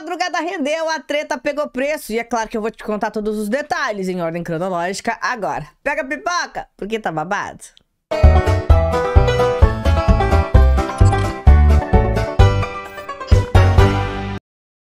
madrugada rendeu, a treta pegou preço. E é claro que eu vou te contar todos os detalhes em ordem cronológica agora. Pega a pipoca, porque tá babado.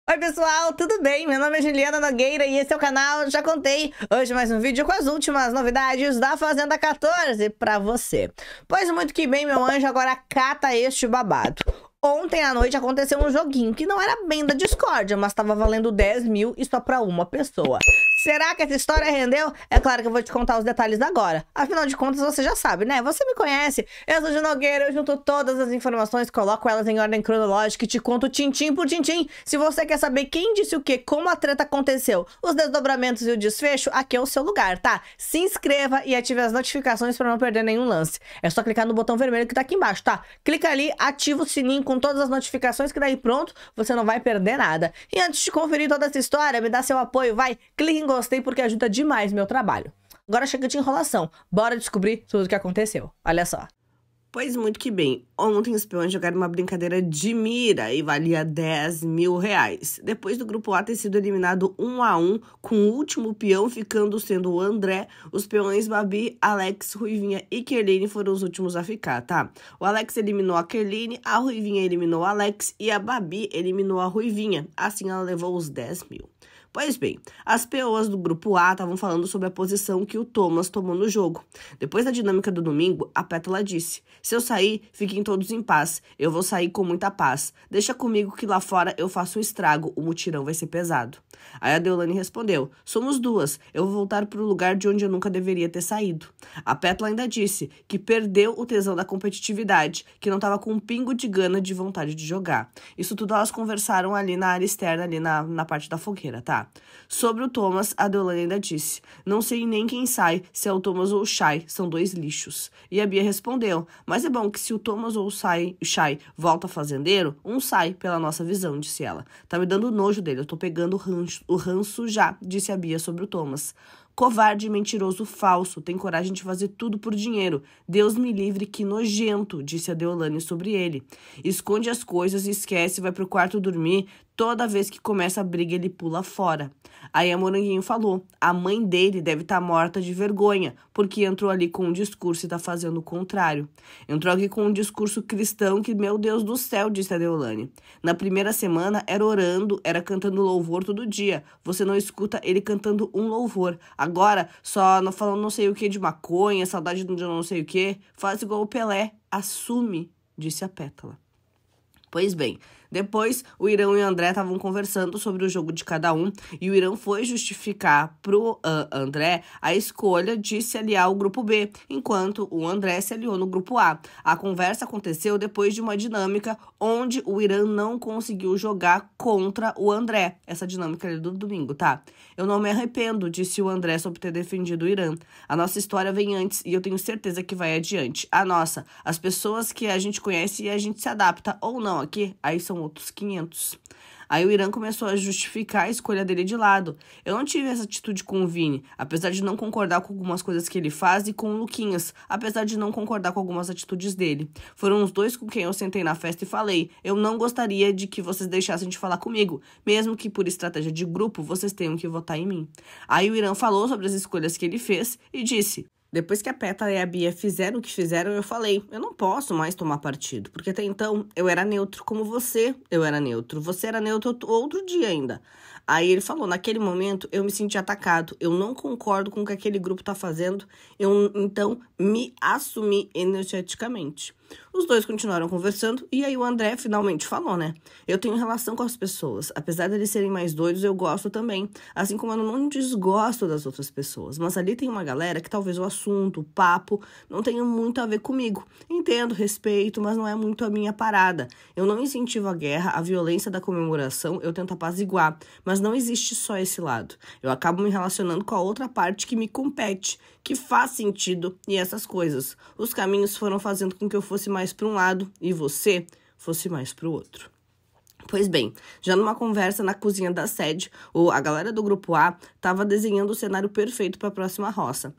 Oi pessoal, tudo bem? Meu nome é Juliana Nogueira e esse é o canal Já Contei. Hoje mais um vídeo com as últimas novidades da Fazenda 14 pra você. Pois muito que bem, meu anjo, agora cata este babado. Ontem à noite aconteceu um joguinho que não era bem da Discord, mas tava valendo 10 mil e só pra uma pessoa. Será que essa história rendeu? É claro que eu vou te contar os detalhes agora. Afinal de contas, você já sabe, né? Você me conhece. Eu sou de Nogueira, eu junto todas as informações, coloco elas em ordem cronológica e te conto tintim por tintim. Se você quer saber quem disse o quê, como a treta aconteceu, os desdobramentos e o desfecho, aqui é o seu lugar, tá? Se inscreva e ative as notificações para não perder nenhum lance. É só clicar no botão vermelho que tá aqui embaixo, tá? Clica ali, ativa o sininho com todas as notificações que daí pronto, você não vai perder nada. E antes de conferir toda essa história, me dá seu apoio, vai, clica em gostei porque ajuda demais meu trabalho. Agora chega de enrolação. Bora descobrir tudo o que aconteceu. Olha só. Pois muito que bem. Ontem os peões jogaram uma brincadeira de mira e valia 10 mil reais. Depois do grupo A ter sido eliminado um a um, com o último peão ficando sendo o André, os peões Babi, Alex, Ruivinha e Kerline foram os últimos a ficar, tá? O Alex eliminou a Kerline, a Ruivinha eliminou o Alex e a Babi eliminou a Ruivinha. Assim ela levou os 10 mil. Pois bem, as POs do grupo A estavam falando sobre a posição que o Thomas tomou no jogo. Depois da dinâmica do domingo, a Pétala disse: Se eu sair, fiquem todos em paz. Eu vou sair com muita paz. Deixa comigo que lá fora eu faço um estrago, o mutirão vai ser pesado. Aí a Deolane respondeu: Somos duas, eu vou voltar para o lugar de onde eu nunca deveria ter saído. A Pétala ainda disse que perdeu o tesão da competitividade, que não estava com um pingo de gana de vontade de jogar. Isso tudo elas conversaram ali na área externa, ali na, na parte da fogueira, tá? Sobre o Thomas, a Deolane ainda disse: Não sei nem quem sai, se é o Thomas ou o Shai, são dois lixos. E a Bia respondeu: Mas é bom que se o Thomas ou o Shai, Shai volta fazendeiro, um sai, pela nossa visão, disse ela. Tá me dando nojo dele, eu tô pegando o ranço o ranço já, disse a Bia sobre o Thomas. Covarde, mentiroso, falso, tem coragem de fazer tudo por dinheiro. Deus me livre, que nojento, disse a Deolane sobre ele. Esconde as coisas, esquece, vai pro quarto dormir. Toda vez que começa a briga, ele pula fora. Aí a Moranguinho falou: a mãe dele deve estar tá morta de vergonha, porque entrou ali com um discurso e está fazendo o contrário. Entrou aqui com um discurso cristão que, meu Deus do céu, disse a Deolane. Na primeira semana era orando, era cantando louvor todo dia. Você não escuta ele cantando um louvor. Agora, só não falando não sei o que de maconha, saudade de não sei o que. Faz igual o Pelé, assume, disse a Pétala. Pois bem, depois, o Irão e o André estavam conversando sobre o jogo de cada um e o Irão foi justificar pro uh, André a escolha de se aliar ao grupo B, enquanto o André se aliou no grupo A. A conversa aconteceu depois de uma dinâmica onde o Irã não conseguiu jogar contra o André. Essa dinâmica ali é do domingo, tá? Eu não me arrependo, disse o André sobre ter defendido o Irã. A nossa história vem antes e eu tenho certeza que vai adiante. A nossa, as pessoas que a gente conhece e a gente se adapta ou não aqui, aí são outros 500. Aí o Irã começou a justificar a escolha dele de lado. Eu não tive essa atitude com o Vini, apesar de não concordar com algumas coisas que ele faz, e com o Luquinhas, apesar de não concordar com algumas atitudes dele. Foram os dois com quem eu sentei na festa e falei: eu não gostaria de que vocês deixassem de falar comigo, mesmo que por estratégia de grupo vocês tenham que votar em mim. Aí o Irã falou sobre as escolhas que ele fez e disse: depois que a Pétala e a Bia fizeram o que fizeram, eu falei: eu não posso mais tomar partido, porque até então eu era neutro como você, eu era neutro, você era neutro outro dia ainda. Aí ele falou: naquele momento eu me senti atacado, eu não concordo com o que aquele grupo tá fazendo, eu então me assumi energeticamente. Os dois continuaram conversando e aí o André finalmente falou, né? Eu tenho relação com as pessoas. Apesar de eles serem mais doidos, eu gosto também. Assim como eu não desgosto das outras pessoas. Mas ali tem uma galera que talvez o assunto, o papo, não tenha muito a ver comigo. Entendo, respeito, mas não é muito a minha parada. Eu não incentivo a guerra, a violência da comemoração, eu tento apaziguar. Mas não existe só esse lado. Eu acabo me relacionando com a outra parte que me compete, que faz sentido e essas coisas. Os caminhos foram fazendo com que eu fosse fosse mais para um lado e você fosse mais para o outro. Pois bem, já numa conversa na cozinha da sede, ou a galera do grupo A estava desenhando o cenário perfeito para a próxima roça.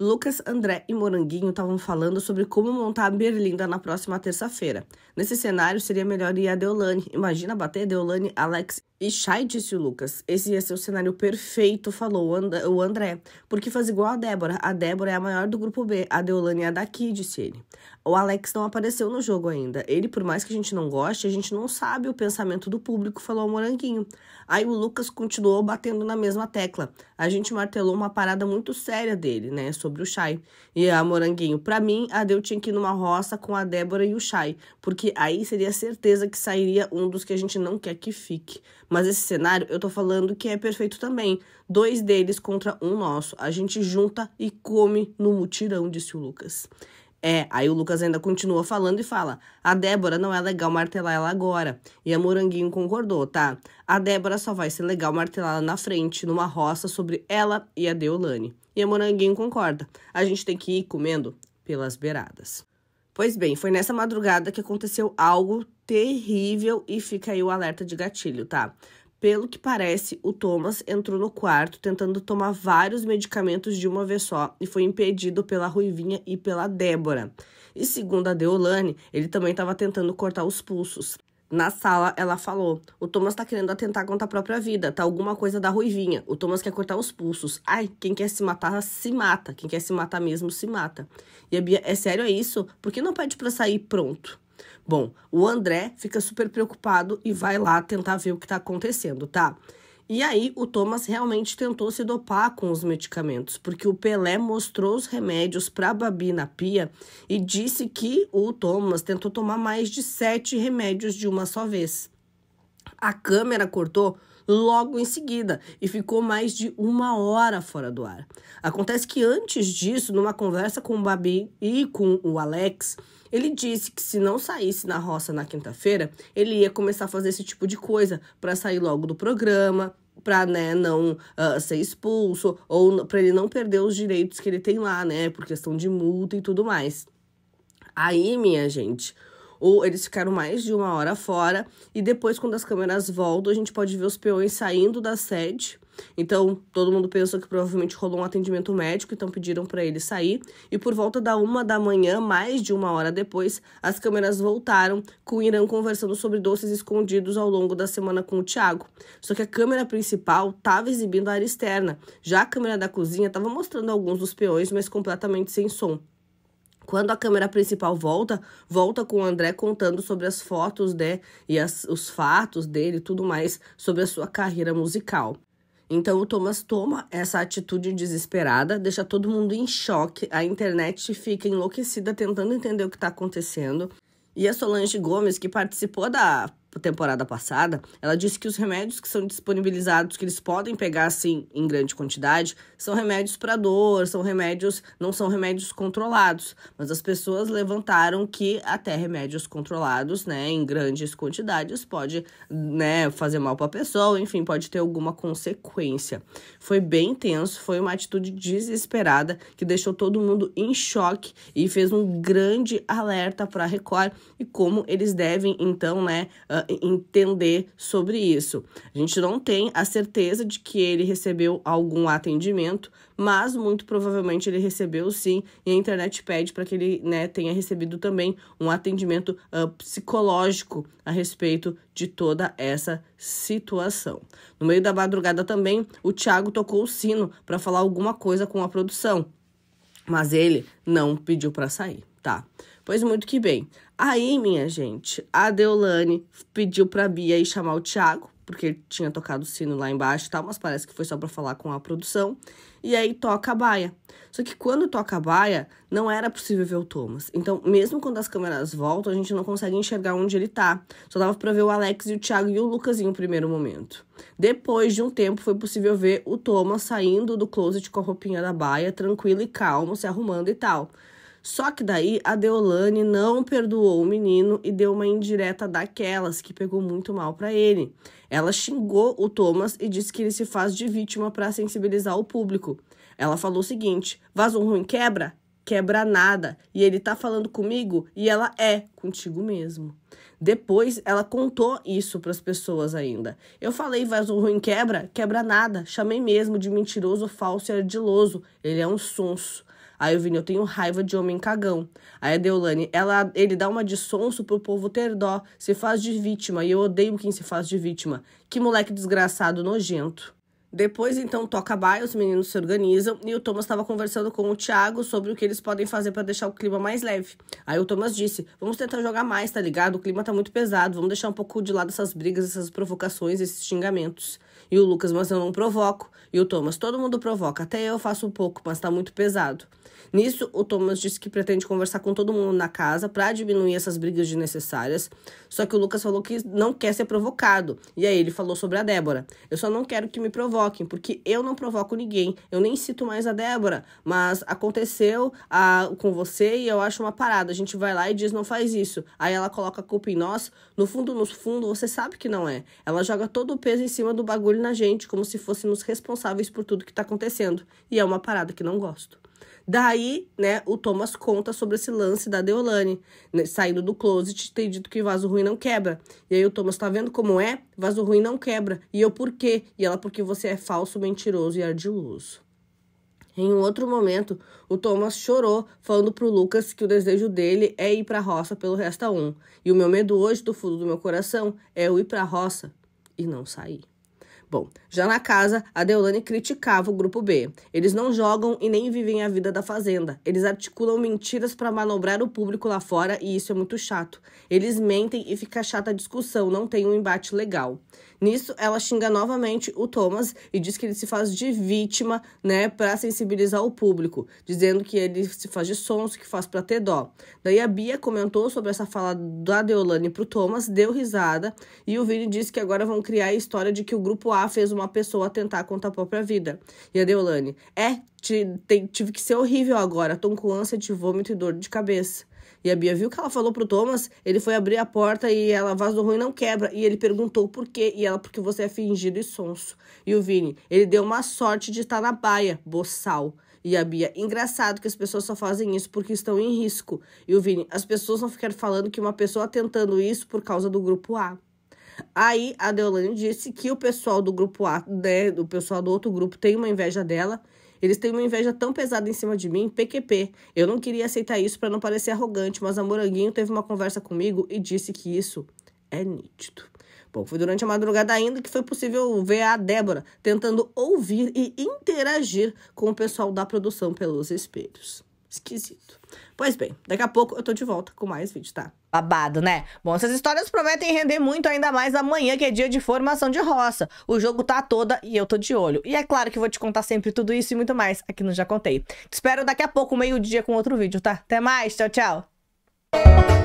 Lucas, André e Moranguinho estavam falando sobre como montar a berlinda na próxima terça-feira. Nesse cenário, seria melhor ir a Deolane. Imagina bater Deolane, Alex e Shai disse o Lucas, esse ia ser o cenário perfeito, falou o André. Porque faz igual a Débora. A Débora é a maior do grupo B, a Deolane é a daqui, disse ele. O Alex não apareceu no jogo ainda. Ele, por mais que a gente não goste, a gente não sabe o pensamento do público, falou o Moranguinho. Aí o Lucas continuou batendo na mesma tecla. A gente martelou uma parada muito séria dele, né, sobre o Shai. E a Moranguinho, para mim, a Deu tinha que ir numa roça com a Débora e o Shai. porque aí seria certeza que sairia um dos que a gente não quer que fique. Mas esse cenário eu tô falando que é perfeito também. Dois deles contra um nosso. A gente junta e come no mutirão, disse o Lucas. É, aí o Lucas ainda continua falando e fala: A Débora não é legal martelar ela agora. E a Moranguinho concordou, tá? A Débora só vai ser legal martelar ela na frente, numa roça sobre ela e a Deolane. E a Moranguinho concorda: A gente tem que ir comendo pelas beiradas. Pois bem, foi nessa madrugada que aconteceu algo terrível e fica aí o alerta de gatilho, tá? Pelo que parece, o Thomas entrou no quarto tentando tomar vários medicamentos de uma vez só e foi impedido pela Ruivinha e pela Débora. E segundo a Deolane, ele também estava tentando cortar os pulsos. Na sala, ela falou: O Thomas tá querendo atentar contra a própria vida, tá alguma coisa da Ruivinha. O Thomas quer cortar os pulsos. Ai, quem quer se matar, se mata. Quem quer se matar mesmo, se mata. E a Bia: É sério, é isso? Por que não pede pra sair pronto? Bom, o André fica super preocupado e vai lá tentar ver o que está acontecendo, tá? E aí, o Thomas realmente tentou se dopar com os medicamentos, porque o Pelé mostrou os remédios para Babi na pia e disse que o Thomas tentou tomar mais de sete remédios de uma só vez. A câmera cortou logo em seguida e ficou mais de uma hora fora do ar. Acontece que antes disso, numa conversa com o Babi e com o Alex, ele disse que se não saísse na roça na quinta-feira, ele ia começar a fazer esse tipo de coisa para sair logo do programa, para né, não uh, ser expulso ou para ele não perder os direitos que ele tem lá, né, por questão de multa e tudo mais. Aí, minha gente, ou eles ficaram mais de uma hora fora. E depois, quando as câmeras voltam, a gente pode ver os peões saindo da sede. Então, todo mundo pensou que provavelmente rolou um atendimento médico, então pediram para ele sair. E por volta da uma da manhã, mais de uma hora depois, as câmeras voltaram com o Irã conversando sobre doces escondidos ao longo da semana com o Thiago. Só que a câmera principal estava exibindo a área externa, já a câmera da cozinha estava mostrando alguns dos peões, mas completamente sem som. Quando a câmera principal volta, volta com o André contando sobre as fotos, de e as, os fatos dele, tudo mais sobre a sua carreira musical. Então o Thomas toma essa atitude desesperada, deixa todo mundo em choque, a internet fica enlouquecida tentando entender o que está acontecendo. E a Solange Gomes, que participou da temporada passada, ela disse que os remédios que são disponibilizados, que eles podem pegar assim em grande quantidade, são remédios para dor, são remédios, não são remédios controlados, mas as pessoas levantaram que até remédios controlados, né, em grandes quantidades pode, né, fazer mal para a pessoa, enfim, pode ter alguma consequência. Foi bem tenso, foi uma atitude desesperada que deixou todo mundo em choque e fez um grande alerta para a Record e como eles devem então, né, ah, entender sobre isso. A gente não tem a certeza de que ele recebeu algum atendimento, mas muito provavelmente ele recebeu sim, e a internet pede para que ele né, tenha recebido também um atendimento uh, psicológico a respeito de toda essa situação. No meio da madrugada também, o Thiago tocou o sino para falar alguma coisa com a produção, mas ele não pediu para sair, tá? Pois muito que bem. Aí, minha gente, a Deolane pediu pra Bia ir chamar o Thiago, porque ele tinha tocado o sino lá embaixo e tal, mas parece que foi só para falar com a produção. E aí toca a baia. Só que quando toca a baia, não era possível ver o Thomas. Então, mesmo quando as câmeras voltam, a gente não consegue enxergar onde ele tá. Só dava para ver o Alex e o Thiago e o Lucas em um primeiro momento. Depois de um tempo, foi possível ver o Thomas saindo do closet com a roupinha da baia, tranquilo e calmo, se arrumando e tal. Só que daí a Deolane não perdoou o menino e deu uma indireta daquelas que pegou muito mal para ele. Ela xingou o Thomas e disse que ele se faz de vítima para sensibilizar o público. Ela falou o seguinte: vaso ruim quebra? Quebra nada. E ele tá falando comigo e ela é contigo mesmo. Depois ela contou isso para as pessoas ainda. Eu falei vaso ruim quebra? Quebra nada. Chamei mesmo de mentiroso, falso e ardiloso. Ele é um sonso. Aí o Vini, eu tenho raiva de homem cagão. Aí a Deolane, ela, ele dá uma de sonso pro povo ter dó, se faz de vítima, e eu odeio quem se faz de vítima. Que moleque desgraçado, nojento. Depois, então, toca baile, os meninos se organizam e o Thomas estava conversando com o Thiago sobre o que eles podem fazer para deixar o clima mais leve. Aí o Thomas disse: Vamos tentar jogar mais, tá ligado? O clima tá muito pesado, vamos deixar um pouco de lado essas brigas, essas provocações, esses xingamentos. E o Lucas, mas eu não provoco. E o Thomas, todo mundo provoca. Até eu faço um pouco, mas tá muito pesado. Nisso, o Thomas disse que pretende conversar com todo mundo na casa para diminuir essas brigas desnecessárias. Só que o Lucas falou que não quer ser provocado. E aí ele falou sobre a Débora. Eu só não quero que me provoquem, porque eu não provoco ninguém. Eu nem cito mais a Débora. Mas aconteceu a, com você e eu acho uma parada. A gente vai lá e diz não faz isso. Aí ela coloca a culpa em nós. No fundo, no fundo, você sabe que não é. Ela joga todo o peso em cima do bagulho na gente como se fôssemos responsáveis por tudo que está acontecendo. E é uma parada que não gosto. Daí, né, o Thomas conta sobre esse lance da Deolane, né, saindo do closet, tem dito que vaso ruim não quebra. E aí o Thomas tá vendo como é? Vaso ruim não quebra. E eu por quê? E ela porque você é falso, mentiroso e ardiloso. Em um outro momento, o Thomas chorou, falando pro Lucas que o desejo dele é ir pra roça pelo Resta Um E o meu medo hoje, do fundo do meu coração, é eu ir pra roça e não sair. Bom, já na casa, a Deolane criticava o grupo B. Eles não jogam e nem vivem a vida da fazenda. Eles articulam mentiras para manobrar o público lá fora e isso é muito chato. Eles mentem e fica chata a discussão, não tem um embate legal. Nisso, ela xinga novamente o Thomas e diz que ele se faz de vítima, né, para sensibilizar o público, dizendo que ele se faz de sonso, que faz para ter dó. Daí a Bia comentou sobre essa fala da Deolane pro Thomas, deu risada e o Vini disse que agora vão criar a história de que o grupo A fez uma pessoa tentar contar a própria vida. E a Deolane, é, tive que ser horrível agora, tô com ânsia de vômito e dor de cabeça. E a Bia viu que ela falou pro Thomas, ele foi abrir a porta e ela, vaso ruim não quebra. E ele perguntou por quê, e ela, porque você é fingido e sonso. E o Vini, ele deu uma sorte de estar na baia, boçal. E a Bia, engraçado que as pessoas só fazem isso porque estão em risco. E o Vini, as pessoas não ficar falando que uma pessoa tentando isso por causa do grupo A. Aí a Deolane disse que o pessoal do grupo A, né, do pessoal do outro grupo tem uma inveja dela eles têm uma inveja tão pesada em cima de mim, PQP. Eu não queria aceitar isso para não parecer arrogante, mas a Moranguinho teve uma conversa comigo e disse que isso é nítido. Bom, foi durante a madrugada ainda que foi possível ver a Débora tentando ouvir e interagir com o pessoal da produção pelos espelhos esquisito. Pois bem, daqui a pouco eu tô de volta com mais vídeo, tá? Babado, né? Bom, essas histórias prometem render muito ainda mais amanhã, que é dia de formação de roça. O jogo tá toda e eu tô de olho. E é claro que vou te contar sempre tudo isso e muito mais aqui no Já Contei. Te espero daqui a pouco, meio-dia, com outro vídeo, tá? Até mais, tchau, tchau!